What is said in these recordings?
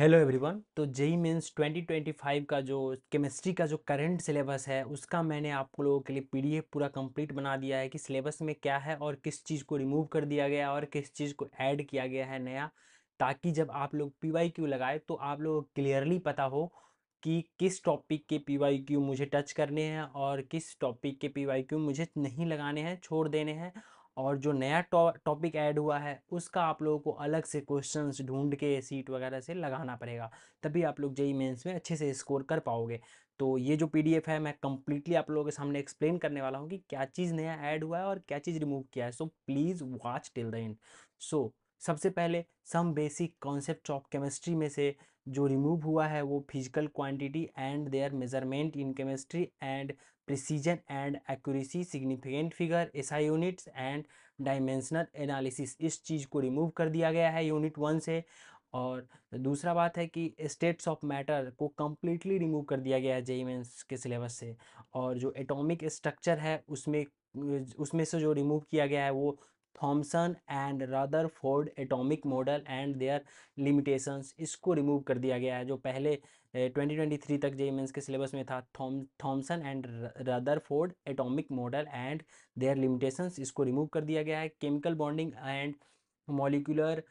hello everyone तो JEE means 2025 का जो केमिस्ट्री का जो करंट सिलेबस है उसका मैंने आप लोगों के लिए पीडीएफ पूरा कंप्लीट बना दिया है कि सिलेबस में क्या है और किस चीज़ को रिमूव कर दिया गया और किस चीज़ को ऐड किया गया है नया ताकि जब आप लोग पी वाई क्यू लगाए तो आप लोग क्लियरली पता हो कि किस टॉपिक के पी वाई क्यू मुझे टच करने हैं और किस टॉपिक के पी वाई क्यू मुझे नहीं लगाने हैं छोड़ देने हैं और जो नया टॉपिक ऐड हुआ है उसका आप लोगों को अलग से क्वेश्चंस ढूंढ के सीट वगैरह से लगाना पड़ेगा तभी आप लोग जेई मेंस में अच्छे से स्कोर कर पाओगे तो ये जो पीडीएफ है मैं कम्प्लीटली आप लोगों के सामने एक्सप्लेन करने वाला हूँ कि क्या चीज़ नया ऐड हुआ है और क्या चीज़ रिमूव किया है so please watch till the end so सबसे पहले some basic concept of chemistry में से जो रिमूव हुआ है वो physical quantity and their measurement in chemistry and precision and accuracy significant figure S I units and dimensional analysis इस चीज़ को रिमूव कर दिया गया है यूनिट वन से और दूसरा बात है कि स्टेट्स ऑफ मैटर को कम्प्लीटली रिमूव कर दिया गया है जेई मेन्स के सिलेबस से और जो एटॉमिक स्ट्रक्चर है उसमें उसमें से जो रिमूव किया गया है वो Thomson and Rutherford atomic model and their limitations इसको रिमूव कर दिया गया है जो पहले ट्वेंटी ट्वेंटी थ्री तक जे मेन्स के सिलेबस में था Thomson and Rutherford atomic model and their limitations इसको रिमूव कर दिया गया है chemical bonding and molecular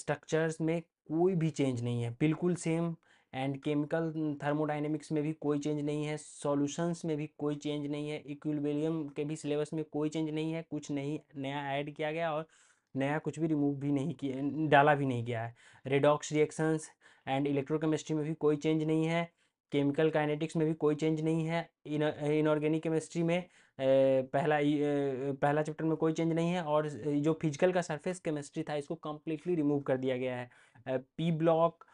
structures में कोई भी चेंज नहीं है बिल्कुल सेम एंड केमिकल थर्मोडाइनेमिक्स में भी कोई चेंज नहीं है सॉल्यूशंस में भी कोई चेंज नहीं है इक्विबेलियम के भी सिलेबस में कोई चेंज नहीं है कुछ नहीं नया ऐड किया गया और नया कुछ भी रिमूव भी नहीं किया डाला भी नहीं गया है रेडॉक्स रिएक्शंस एंड इलेक्ट्रोकेमिस्ट्री में भी कोई चेंज नहीं है केमिकल काइनेटिक्स में भी कोई चेंज नहीं है इनऑर्गेनिक केमिस्ट्री में पहला पहला चैप्टर में कोई चेंज नहीं है और जो फिजिकल का सरफेस केमिस्ट्री था इसको कम्प्लीटली रिमूव कर दिया गया है पी ब्लॉक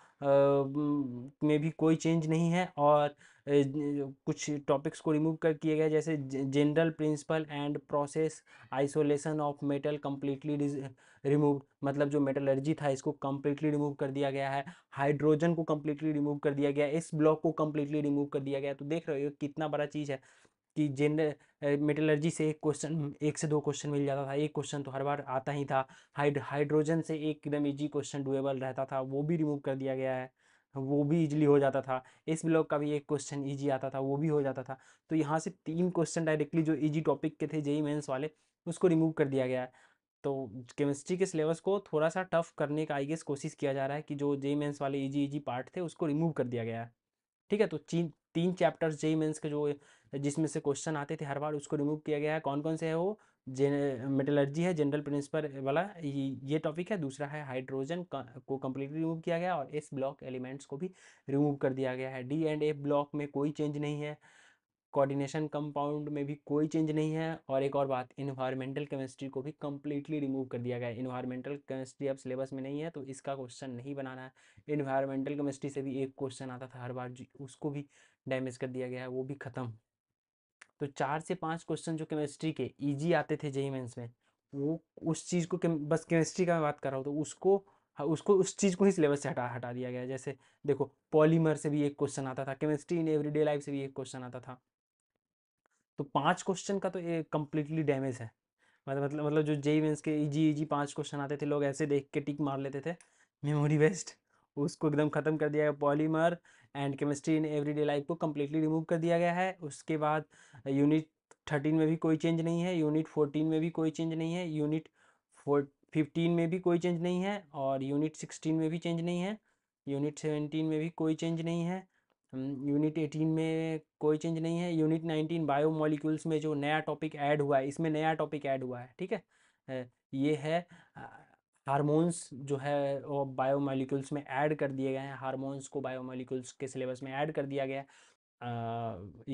में भी कोई चेंज नहीं है और कुछ टॉपिक्स को रिमूव कर किए गए जैसे general principle and process isolation of metal completely remove मतलब जो मेटलर्जी था इसको कम्प्लीटली रिमूव कर दिया गया है हाइड्रोजन को कम्प्लीटली रिमूव कर दिया गया इस ब्लॉक को कम्प्लीटली रिमूव कर दिया गया तो देख रहे हो कितना बड़ा चीज़ है कि जेनरल मेटलर्जी से एक क्वेश्चन एक से दो क्वेश्चन मिल जाता था एक क्वेश्चन तो हर बार आता ही था हाइड्रोजन से एकदम इजी क्वेश्चन डुएबल रहता था वो भी रिमूव कर दिया गया है वो भी इजीली हो जाता था इस ब्लॉक का भी एक क्वेश्चन इजी आता था वो भी हो जाता था तो यहाँ से तीन क्वेश्चन डायरेक्टली जो इजी टॉपिक के थे जेई मेन्स वाले उसको रिमूव कर दिया गया है तो केमिस्ट्री के सिलेबस को थोड़ा सा टफ करने का आई गेस कोशिश किया जा रहा है कि जो जेई मेन्स वाले इजी इजी पार्ट थे उसको रिमूव कर दिया गया है ठीक है तो चीन तीन चैप्टर्स जे मेन्स के जो जिसमें से क्वेश्चन आते थे हर बार उसको रिमूव किया गया है कौन कौन से है वो जे मेटलर्जी है जनरल प्रिंसिपल वाला ये टॉपिक है दूसरा है हाइड्रोजन को कम्प्लीटली रिमूव किया गया और एस ब्लॉक एलिमेंट्स को भी रिमूव कर दिया गया है डी एंड ए ब्लॉक में कोई चेंज नहीं है कोऑर्डिनेशन कंपाउंड में भी कोई चेंज नहीं है और एक और बात इन्वायरमेंटल केमिस्ट्री को भी कंप्लीटली रिमूव कर दिया गया है इन्वायरमेंटल केमिस्ट्री अब सिलेबस में नहीं है तो इसका क्वेश्चन नहीं बनाना है इन्वायरमेंटल केमिस्ट्री से भी एक क्वेश्चन आता था हर बार उसको भी डैमेज कर दिया गया है वो भी ख़त्म तो चार से पाँच क्वेश्चन जो केमिस्ट्री के ईजी आते थे जेई मेन्स में वो उस चीज़ को के, बस केमिस्ट्री का मैं बात कर रहा हूँ तो उसको हाँ, उसको उस चीज़ को ही सिलेबस से हटा हटा दिया गया जैसे देखो पॉलीमर से भी एक क्वेश्चन आता था केमिस्ट्री इन एवरीडे लाइफ से भी एक क्वेश्चन आता था तो पांच क्वेश्चन का तो ये कम्प्लीटली डैमेज है मतलब मतलब मतलब जो जेई मेन्स के इजी इजी पांच क्वेश्चन आते थे लोग ऐसे देख के टिक मार लेते थे मेमोरी वेस्ट उसको एकदम ख़त्म कर दिया गया polymer and chemistry in everyday life को कम्प्लीटली रिमूव कर दिया गया है उसके बाद यूनिट थर्टीन में भी कोई चेंज नहीं है यूनिट फोर्टीन में भी कोई चेंज नहीं है यूनिट फोर फिफ्टीन में भी कोई चेंज नहीं है और यूनिट सिक्सटीन में भी चेंज नहीं है यूनिट सेवेंटीन में भी कोई चेंज नहीं है यूनिट 18 में कोई चेंज नहीं है यूनिट 19 बायो मॉलिक्यूल्स में जो नया टॉपिक ऐड हुआ है इसमें नया टॉपिक ऐड हुआ है ठीक है ये है हारमोन्स जो है वो बायो मॉलिक्यूल्स में ऐड कर दिए गए हैं हारमोन्स को बायो मॉलिक्यूल्स के सिलेबस में ऐड कर दिया गया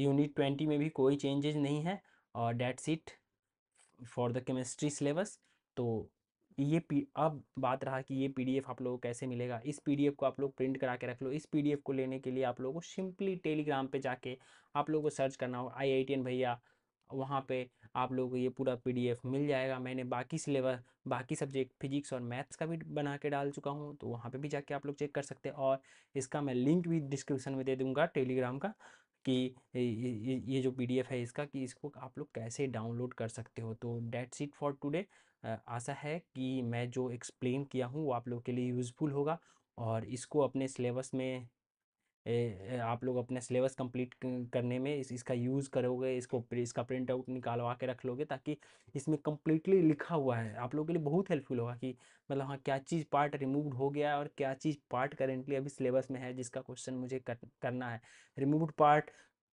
यूनिट ट्वेंटी में भी कोई चेंजेज नहीं है और that's it for the chemistry syllabus तो ये पी अब बात रहा कि ये पीडीएफ आप लोगों को कैसे मिलेगा इस पीडीएफ को आप लोग प्रिंट करा के रख लो इस पीडीएफ को लेने के लिए आप लोगों को सिंपली टेलीग्राम पे जाके आप लोगों को सर्च करना होगा आई भैया वहाँ पे आप लोगों को ये पूरा पीडीएफ मिल जाएगा मैंने बाकी सिलेबस बाकी सब्जेक्ट फिजिक्स और मैथ्स का भी बना के डाल चुका हूँ तो वहाँ पर भी जाके आप लोग चेक कर सकते हैं और इसका मैं लिंक भी डिस्क्रिप्शन में दे दूँगा टेलीग्राम का कि ये जो पी है इसका कि इसको आप लोग कैसे डाउनलोड कर सकते हो तो डेट्स इट फॉर टुडे आशा है कि मैं जो एक्सप्लेन किया हूँ वो आप लोग के लिए यूज़फुल होगा और इसको अपने सिलेबस में आप लोग अपने सिलेबस कंप्लीट करने में इस, इसका यूज़ करोगे इसको इसका प्रिंट आउट निकालवा के रख लोगे ताकि इसमें कम्प्लीटली लिखा हुआ है आप लोगों के लिए बहुत हेल्पफुल होगा कि मतलब हाँ क्या चीज़ पार्ट रिमूव्ड हो गया और क्या चीज़ पार्ट करेंटली अभी सिलेबस में है जिसका क्वेश्चन मुझे कर, करना है रिमूव्ड पार्ट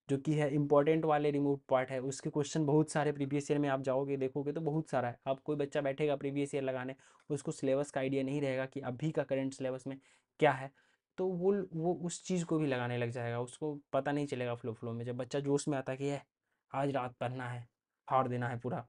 जो कि है इंपॉर्टेंट वाले रिमूव पार्ट है उसके क्वेश्चन बहुत सारे प्रीवियस ईयर में आप जाओगे देखोगे तो बहुत सारा है अब कोई बच्चा बैठेगा प्रीवियस ईयर लगाने उसको सिलेबस का आइडिया नहीं रहेगा कि अभी का करंट सिलेबस में क्या है तो वो वो उस चीज़ को भी लगाने लग जाएगा उसको पता नहीं चलेगा फ्लो फ्लो में जब बच्चा जोश में आता कि है आज रात पढ़ना है फाड़ देना है पूरा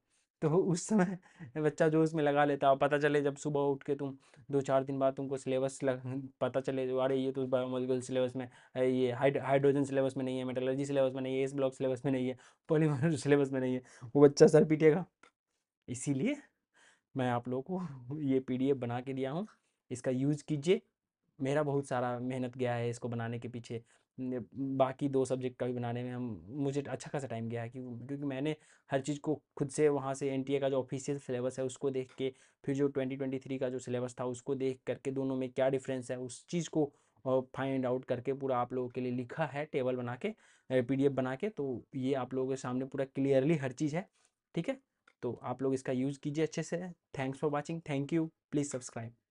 तो उस समय बच्चा जोश में लगा लेता और पता चले जब सुबह उठ के तुम दो चार दिन बाद तुमको सिलेबस लग पता चले जो अरे ये तो बायोमोलिकल सिलेबस में ये हाइड्रोजन सिलेबस में नहीं है मेटोलॉजी सिलेबस में नहीं है एस ब्लॉक सिलेबस में नहीं है पॉलीमर सिलेबस में नहीं है वो बच्चा सर पीटेगा इसीलिए मैं आप लोगों को ये पीडीएफ बना के दिया हूँ इसका यूज़ कीजिए मेरा बहुत सारा मेहनत गया है इसको बनाने के पीछे बाकी दो सब्जेक्ट का भी बनाने में हम मुझे अच्छा खासा टाइम गया है क्योंकि क्योंकि मैंने हर चीज़ को खुद से वहाँ से एन का जो ऑफिशियल सिलेबस है उसको देख के फिर जो 2023 का जो सिलेबस था उसको देख करके दोनों में क्या डिफरेंस है उस चीज़ को फाइंड आउट करके पूरा आप लोगों के लिए लिखा है टेबल बना के एफ बना के तो ये आप लोगों के सामने पूरा क्लियरली हर चीज़ है ठीक है तो आप लोग इसका यूज़ कीजिए अच्छे से thanks for watching thank you please subscribe